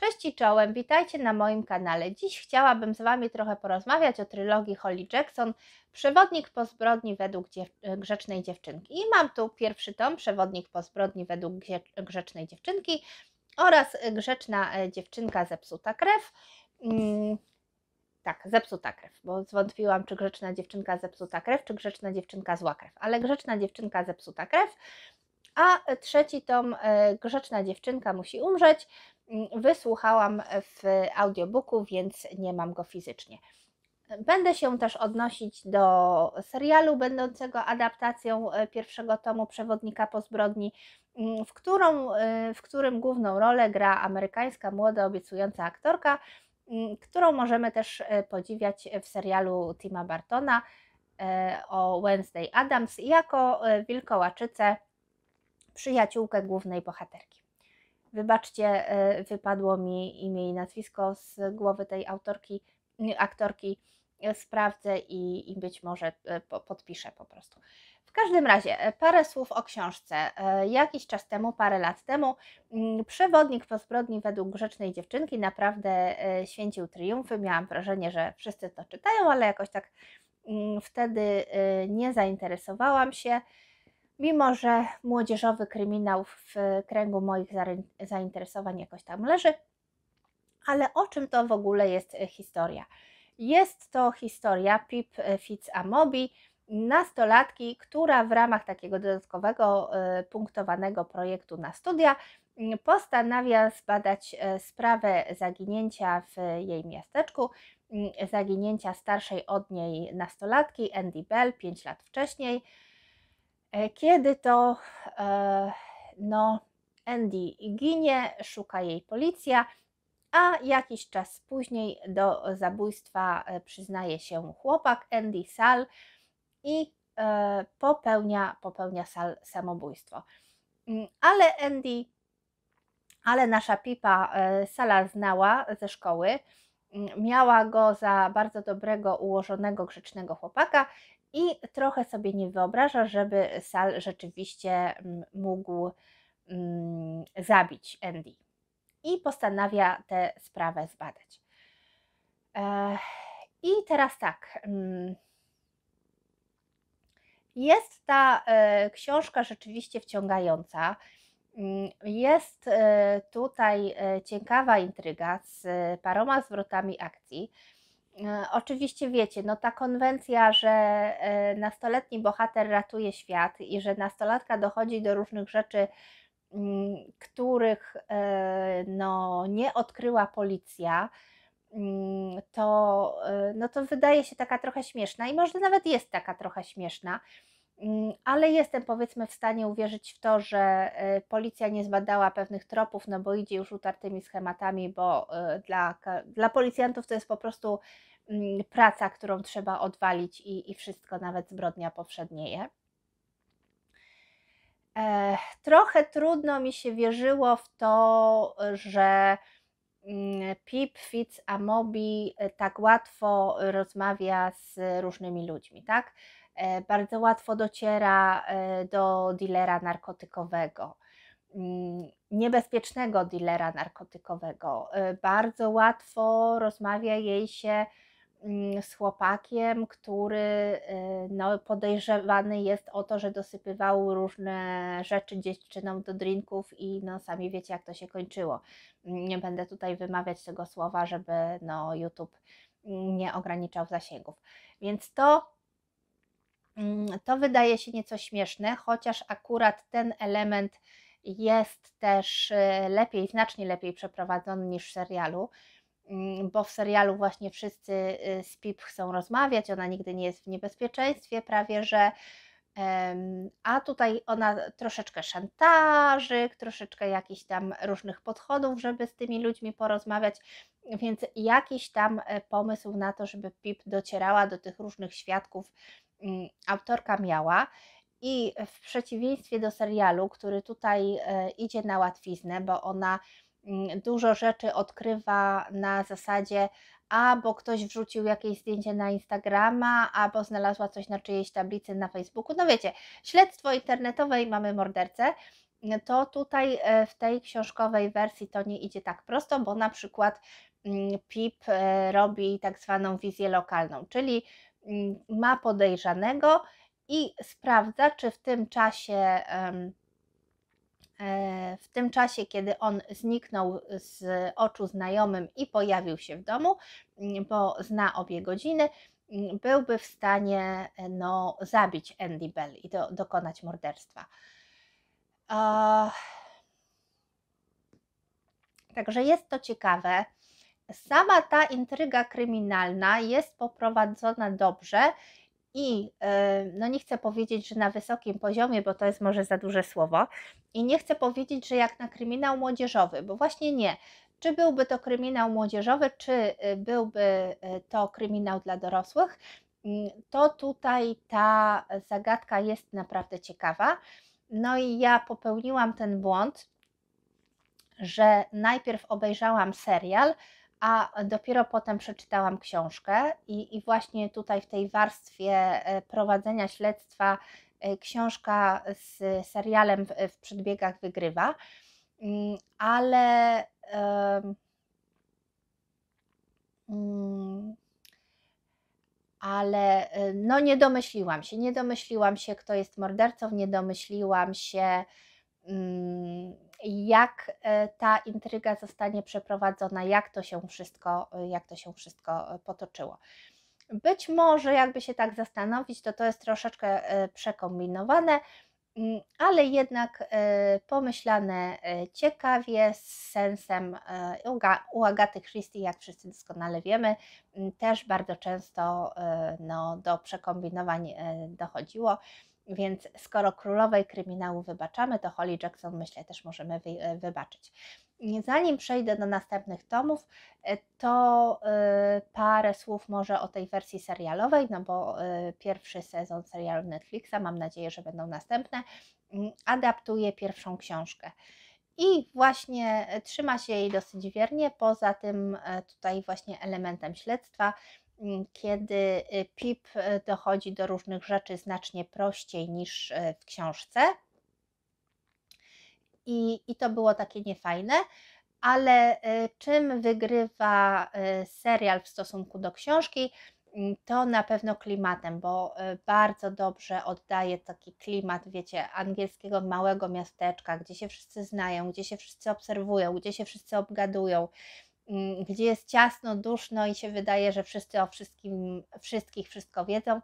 Cześć i czołem, witajcie na moim kanale. Dziś chciałabym z Wami trochę porozmawiać o trylogii Holly Jackson, Przewodnik po zbrodni według dziew e, grzecznej dziewczynki. I mam tu pierwszy tom, Przewodnik po zbrodni według grzecznej dziewczynki oraz Grzeczna e, dziewczynka zepsuta krew. Mm, tak, zepsuta krew, bo zwątpiłam, czy grzeczna dziewczynka zepsuta krew, czy grzeczna dziewczynka zła krew, ale grzeczna dziewczynka zepsuta krew. A trzeci tom, e, Grzeczna dziewczynka musi umrzeć wysłuchałam w audiobooku, więc nie mam go fizycznie. Będę się też odnosić do serialu będącego adaptacją e, pierwszego tomu Przewodnika po zbrodni, mm, w, którą, e, w którym główną rolę gra amerykańska młoda obiecująca aktorka, mm, którą możemy też e, podziwiać w serialu Tima Bartona o Wednesday Adams jako wilkołaczyce przyjaciółkę głównej bohaterki. Wybaczcie, e, wypadło mi imię i nazwisko z głowy tej autorki, aktorki. E, sprawdzę i, i być może e, podpiszę po prostu. W każdym razie, parę słów o książce. Jakiś czas temu, parę lat temu, mm, przewodnik po zbrodni według grzecznej dziewczynki naprawdę święcił triumfy. Miałam wrażenie, że wszyscy to czytają, ale jakoś tak mm, wtedy nie zainteresowałam się mimo że młodzieżowy kryminał w kręgu moich zainteresowań jakoś tam leży. Ale o czym to w ogóle jest e, historia? Jest to historia Pip e, Fitzamobi, nastolatki, która w ramach takiego dodatkowego e, punktowanego projektu na studia mm, postanawia zbadać sprawę zaginięcia w jej miasteczku, mm, zaginięcia starszej od niej nastolatki Andy Bell 5 lat wcześniej E, kiedy to e, no, Andy ginie, szuka jej policja, a jakiś czas później do zabójstwa e, przyznaje się chłopak Andy Sal i popełnia, popełnia Sal samobójstwo. Mm, ale Andy, ale nasza pipa Sala znała ze szkoły, mm, miała go za bardzo dobrego, ułożonego, grzecznego chłopaka i trochę sobie nie wyobraża, żeby Sal rzeczywiście mm, mógł mm, zabić Andy. I postanawia tę sprawę zbadać. E, I teraz tak. Mm, jest ta e, książka rzeczywiście wciągająca. Mm, jest e, tutaj e, ciekawa intryga z e, paroma zwrotami akcji. E, oczywiście wiecie, no ta konwencja, że e, nastoletni bohater ratuje świat i że nastolatka dochodzi do różnych rzeczy, mm, których e, no, nie odkryła policja, mm, to, no, to wydaje się taka trochę śmieszna i może nawet jest taka trochę śmieszna. Mm, ale jestem powiedzmy w stanie uwierzyć w to, że e, policja nie zbadała pewnych tropów, no bo idzie już utartymi schematami, bo e, dla, dla policjantów to jest po prostu mm, praca, którą trzeba odwalić i, i wszystko, nawet zbrodnia powszednieje. Trochę trudno mi się wierzyło w to, że mm, Pip, Fitz, Amobi e, tak łatwo rozmawia z różnymi ludźmi, tak? E, bardzo łatwo dociera e, do dilera narkotykowego, mm, niebezpiecznego dilera narkotykowego. E, bardzo łatwo rozmawia jej się mm, z chłopakiem, który no, podejrzewany jest o to, że dosypywał różne rzeczy dziewczynom do drinków i no, sami wiecie jak to się kończyło. Mm, nie będę tutaj wymawiać tego słowa, żeby no, YouTube nie ograniczał zasięgów. Więc to Mm, to wydaje się nieco śmieszne, chociaż akurat ten element jest też y, lepiej, znacznie lepiej przeprowadzony niż w serialu, mm, bo w serialu właśnie wszyscy y, z Pip chcą rozmawiać, ona nigdy nie jest w niebezpieczeństwie, prawie że. A tutaj ona troszeczkę szantażyk, troszeczkę jakichś tam różnych podchodów, żeby z tymi ludźmi porozmawiać, więc jakiś tam e, pomysł na to, żeby Pip docierała do tych różnych świadków, Mm, autorka miała. I w przeciwieństwie do serialu, który tutaj e, idzie na łatwiznę, bo ona mm, dużo rzeczy odkrywa na zasadzie albo ktoś wrzucił jakieś zdjęcie na Instagrama, albo znalazła coś na czyjejś tablicy na Facebooku. No wiecie, śledztwo internetowe i mamy mordercę. Mm, to tutaj e, w tej książkowej wersji to nie idzie tak prosto, bo na przykład PIP e, robi tak zwaną wizję lokalną, czyli ma podejrzanego i sprawdza, czy w tym czasie, e, w tym czasie, kiedy on zniknął z oczu znajomym i pojawił się w domu, bo zna obie godziny, byłby w stanie e, no, zabić Andy Bell i do, dokonać morderstwa. Także jest to ciekawe sama ta intryga kryminalna jest poprowadzona dobrze i e, no nie chcę powiedzieć, że na wysokim poziomie, bo to jest może za duże słowo, i nie chcę powiedzieć, że jak na kryminał młodzieżowy, bo właśnie nie. Czy byłby to kryminał młodzieżowy, czy e, byłby e, to kryminał dla dorosłych, mm, to tutaj ta zagadka jest naprawdę ciekawa. No i ja popełniłam ten błąd, że najpierw obejrzałam serial, a dopiero potem przeczytałam książkę i, i właśnie tutaj w tej warstwie e, prowadzenia śledztwa e, książka z serialem w, w przedbiegach wygrywa, mm, ale mm, ale e, no nie domyśliłam się, nie domyśliłam się kto jest mordercą, nie domyśliłam się mm, jak e, ta intryga zostanie przeprowadzona, jak to się wszystko, e, jak to się wszystko e, potoczyło. Być może, jakby się tak zastanowić, to to jest troszeczkę przekombinowane, mm, ale jednak pomyślane ciekawie, z sensem. U Agaty Christie, jak wszyscy doskonale wiemy, mm, też bardzo często no, do przekombinowań dochodziło. Więc skoro królowej kryminału wybaczamy, to Holly Jackson myślę też możemy wy e, wybaczyć. Zanim przejdę do następnych tomów, e, to e, parę słów może o tej wersji serialowej, no bo pierwszy sezon serialu Netflixa, mam nadzieję, że będą następne, adaptuje pierwszą książkę. I właśnie trzyma się jej dosyć wiernie, poza tym tutaj właśnie elementem śledztwa Mm, kiedy y, Pip y, dochodzi do różnych rzeczy znacznie prościej niż y, w książce. I, i to było takie niefajne, ale czym wygrywa serial w stosunku do książki, mm, to na pewno klimatem, bo bardzo dobrze oddaje taki klimat, wiecie, angielskiego małego miasteczka, gdzie się wszyscy znają, gdzie się wszyscy obserwują, gdzie się wszyscy obgadują, Mm, gdzie jest ciasno, duszno i się wydaje, że wszyscy o wszystkim, wszystkich wszystko wiedzą,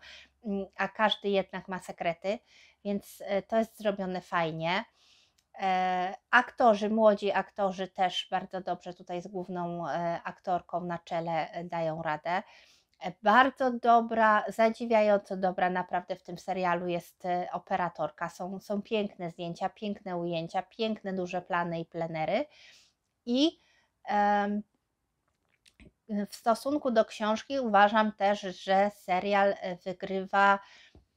mm, a każdy jednak ma sekrety, więc e, to jest zrobione fajnie. E, aktorzy, młodzi aktorzy też bardzo dobrze tutaj z główną e, aktorką na czele dają radę. Bardzo dobra, zadziwiająco dobra naprawdę w tym serialu jest operatorka. Są, są piękne zdjęcia, piękne ujęcia, piękne duże plany i plenery. I um, w stosunku do książki uważam też, że serial e, wygrywa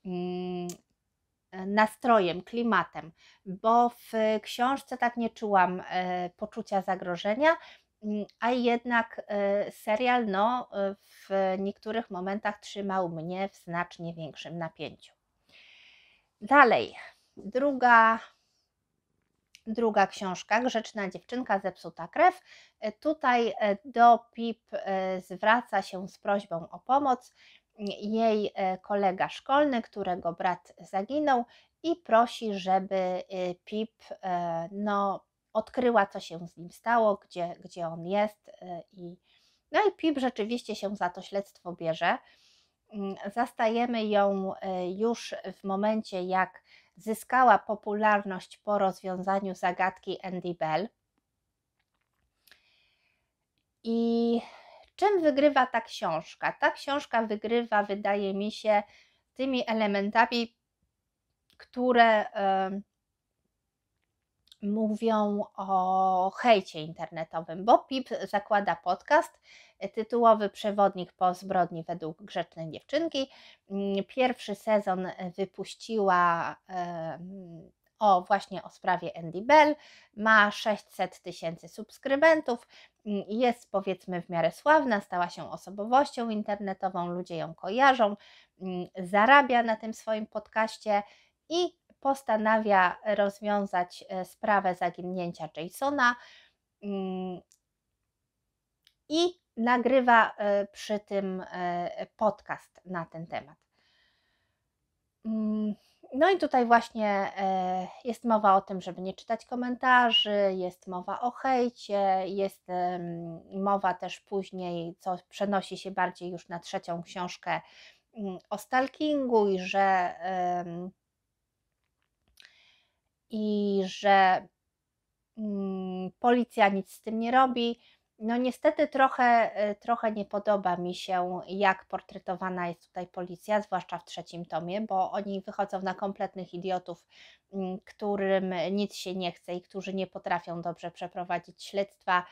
mm, e, nastrojem, klimatem, bo w książce tak nie czułam e, poczucia zagrożenia, mm, a jednak serial no, w niektórych momentach trzymał mnie w znacznie większym napięciu. Dalej, druga druga książka, Grzeczna dziewczynka, zepsuta krew. E, tutaj e, do Pip e, zwraca się z prośbą o pomoc jej kolega szkolny, którego brat zaginął i prosi, żeby Pip no, odkryła, co się z nim stało, gdzie, gdzie on jest. I, no i Pip rzeczywiście się za to śledztwo bierze. Mm, zastajemy ją już w momencie, jak zyskała popularność po rozwiązaniu zagadki Andy Bell. I czym wygrywa ta książka? Ta książka wygrywa, wydaje mi się, tymi elementami, które mówią o hejcie internetowym, bo PIP zakłada podcast e, tytułowy Przewodnik po zbrodni według grzecznej dziewczynki. Mm, pierwszy sezon e, wypuściła o właśnie o sprawie Andy Bell. Ma 600 tysięcy subskrybentów, mm, jest powiedzmy w miarę sławna, stała się osobowością internetową, ludzie ją kojarzą, mm, zarabia na tym swoim podcaście i postanawia rozwiązać e, sprawę zaginięcia Jasona mm, i nagrywa e, przy tym e, podcast na ten temat. Mm, no i tutaj właśnie jest mowa o tym, żeby nie czytać komentarzy, jest mowa o hejcie, jest mowa też później, co przenosi się bardziej już na trzecią książkę mm, o stalkingu i że i że mm, policja nic z tym nie robi. No niestety trochę, e, trochę nie podoba mi się, jak portretowana jest tutaj policja, zwłaszcza w trzecim tomie, bo oni wychodzą na kompletnych idiotów, mm, którym nic się nie chce i którzy nie potrafią dobrze przeprowadzić śledztwa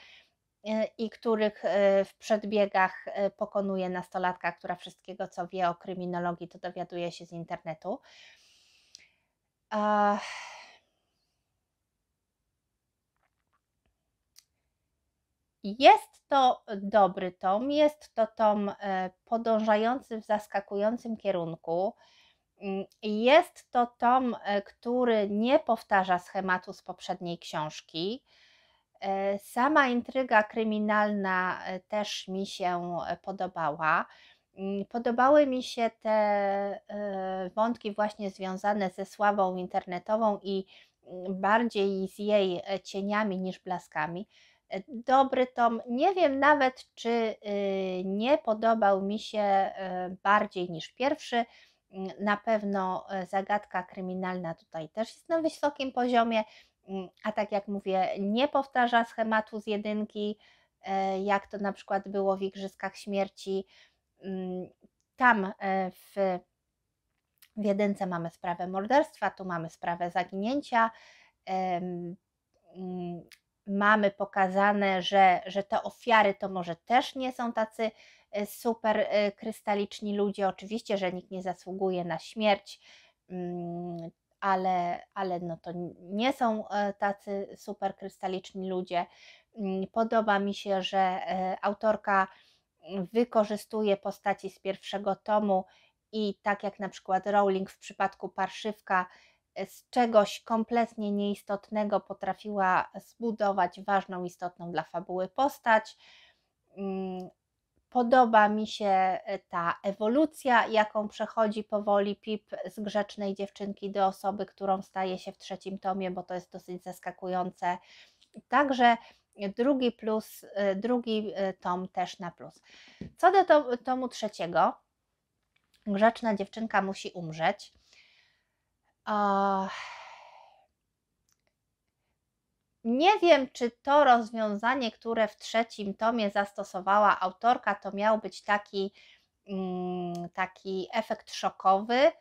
e, i których e, w przedbiegach pokonuje nastolatka, która wszystkiego, co wie o kryminologii, to dowiaduje się z internetu. Uh Jest to dobry tom, jest to tom e, podążający w zaskakującym kierunku. Mm, jest to tom, e, który nie powtarza schematu z poprzedniej książki. E, sama intryga kryminalna też mi się podobała. Mm, podobały mi się te wątki właśnie związane ze sławą internetową i mm, bardziej z jej cieniami niż blaskami dobry tom. Nie wiem nawet, czy y, nie podobał mi się y, bardziej niż pierwszy. Mm, na pewno y, zagadka kryminalna tutaj też jest na wysokim poziomie, mm, a tak jak mówię, nie powtarza schematu z jedynki, jak to na przykład było w Igrzyskach Śmierci. Mm, tam w, w jedynce mamy sprawę morderstwa, tu mamy sprawę zaginięcia mamy pokazane, że, że te ofiary to może też nie są tacy y, super y, krystaliczni ludzie. Oczywiście, że nikt nie zasługuje na śmierć, mm, ale, ale no to nie są e, tacy super krystaliczni ludzie. Mm, podoba mi się, że e, autorka wykorzystuje postaci z pierwszego tomu i tak jak na przykład Rowling w przypadku Parszywka z czegoś kompletnie nieistotnego potrafiła zbudować ważną, istotną dla fabuły postać. Mm, podoba mi się e, ta ewolucja, jaką przechodzi powoli Pip z grzecznej dziewczynki do osoby, którą staje się w trzecim tomie, bo to jest dosyć zaskakujące. Także drugi plus, e, drugi e, tom też na plus. Co do tomu trzeciego, grzeczna dziewczynka musi umrzeć nie wiem, czy to rozwiązanie, które w trzecim tomie zastosowała autorka, to miał być taki, mm, taki efekt szokowy.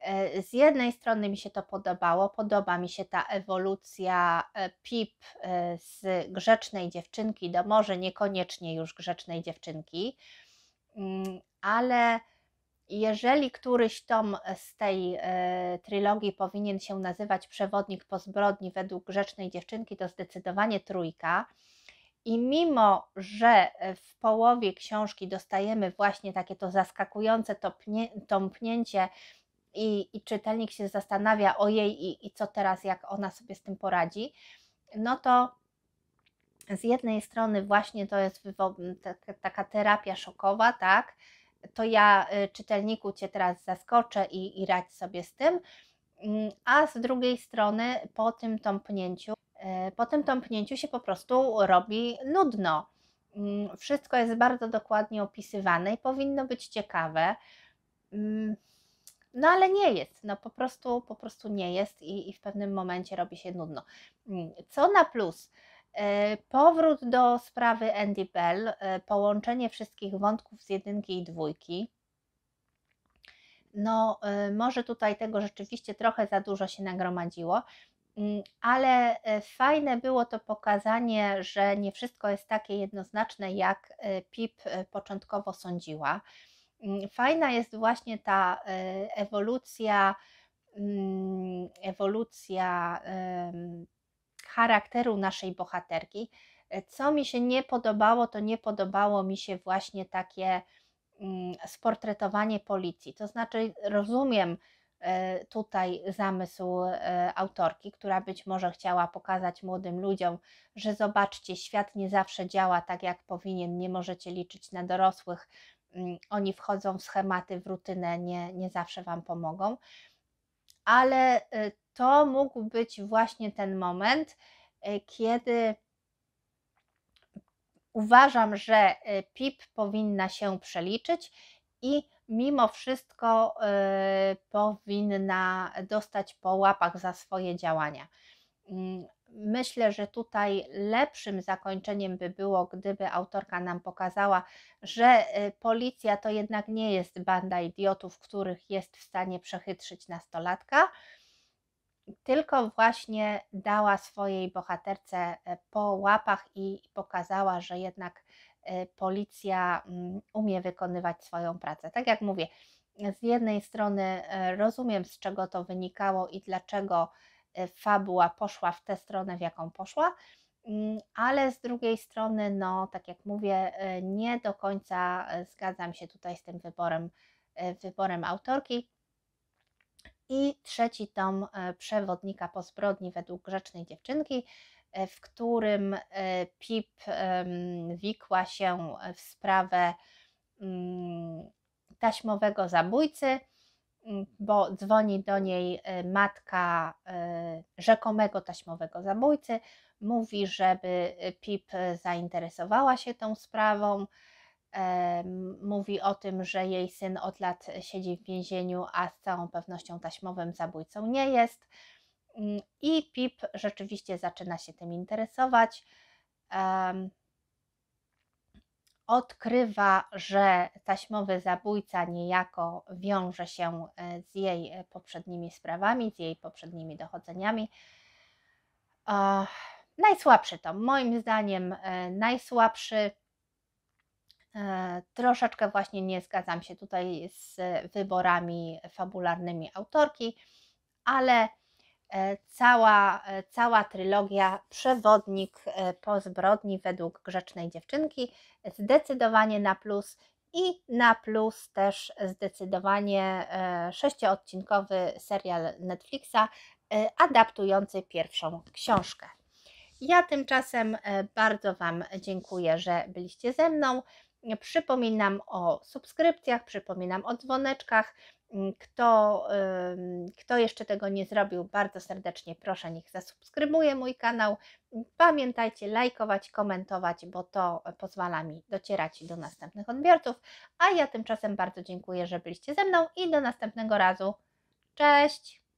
E, z jednej strony mi się to podobało, podoba mi się ta ewolucja e, Pip e, z grzecznej dziewczynki do może niekoniecznie już grzecznej dziewczynki, mm, ale jeżeli któryś tom z tej y, trylogii powinien się nazywać Przewodnik po zbrodni według grzecznej dziewczynki, to zdecydowanie trójka. I mimo, że e, w połowie książki dostajemy właśnie takie to zaskakujące topnie, tąpnięcie i, i czytelnik się zastanawia o jej i, i co teraz, jak ona sobie z tym poradzi, no to z jednej strony właśnie to jest taka terapia szokowa, tak? to ja y, czytelniku Cię teraz zaskoczę i, i radź sobie z tym. Mm, a z drugiej strony po tym tąpnięciu, y, po tym tąpnięciu się po prostu robi nudno. Mm, wszystko jest bardzo dokładnie opisywane i powinno być ciekawe. Mm, no ale nie jest, no po prostu, po prostu nie jest i, i w pewnym momencie robi się nudno. Co na plus? E, powrót do sprawy Andy Bell, e, połączenie wszystkich wątków z jedynki i dwójki. No, e, może tutaj tego rzeczywiście trochę za dużo się nagromadziło, mm, ale fajne było to pokazanie, że nie wszystko jest takie jednoznaczne, jak Pip początkowo sądziła. Mm, fajna jest właśnie ta ewolucja, mm, ewolucja charakteru naszej bohaterki. E, co mi się nie podobało, to nie podobało mi się właśnie takie mm, sportretowanie policji. To znaczy, rozumiem e, tutaj zamysł e, autorki, która być może chciała pokazać młodym ludziom, że zobaczcie, świat nie zawsze działa tak, jak powinien, nie możecie liczyć na dorosłych, mm, oni wchodzą w schematy, w rutynę, nie, nie zawsze Wam pomogą. Ale to mógł być właśnie ten moment, e, kiedy uważam, że e, PIP powinna się przeliczyć i mimo wszystko e, powinna dostać po łapach za swoje działania. Mm, myślę, że tutaj lepszym zakończeniem by było, gdyby autorka nam pokazała, że policja to jednak nie jest banda idiotów, których jest w stanie przechytrzyć nastolatka, tylko właśnie dała swojej bohaterce e, po łapach i pokazała, że jednak e, policja mm, umie wykonywać swoją pracę. Tak jak mówię, z jednej strony e, rozumiem, z czego to wynikało i dlaczego fabuła poszła w tę stronę, w jaką poszła, mm, ale z drugiej strony, no, tak jak mówię, nie do końca zgadzam się tutaj z tym wyborem, wyborem autorki i trzeci tom e, Przewodnika po zbrodni według grzecznej dziewczynki, e, w którym e, Pip wikła się w sprawę mm, taśmowego zabójcy, mm, bo dzwoni do niej matka rzekomego taśmowego zabójcy, mówi, żeby Pip zainteresowała się tą sprawą mówi o tym, że jej syn od lat siedzi w więzieniu, a z całą pewnością taśmowym zabójcą nie jest. Mm, I Pip rzeczywiście zaczyna się tym interesować. Odkrywa, że taśmowy zabójca niejako wiąże się e, z jej poprzednimi sprawami, z jej poprzednimi dochodzeniami. Najsłabszy to, moim zdaniem e, najsłabszy E, troszeczkę właśnie nie zgadzam się tutaj z wyborami fabularnymi autorki, ale e, cała, e, cała trylogia Przewodnik po zbrodni według Grzecznej Dziewczynki zdecydowanie na plus i na plus też zdecydowanie sześcioodcinkowy serial Netflixa adaptujący pierwszą książkę. Ja tymczasem bardzo Wam dziękuję, że byliście ze mną. Przypominam o subskrypcjach, przypominam o dzwoneczkach. Mm, kto, kto jeszcze tego nie zrobił, bardzo serdecznie proszę, niech zasubskrybuje mój kanał. Pamiętajcie lajkować, komentować, bo to pozwala mi docierać do następnych odbiorców. A ja tymczasem bardzo dziękuję, że byliście ze mną i do następnego razu. Cześć!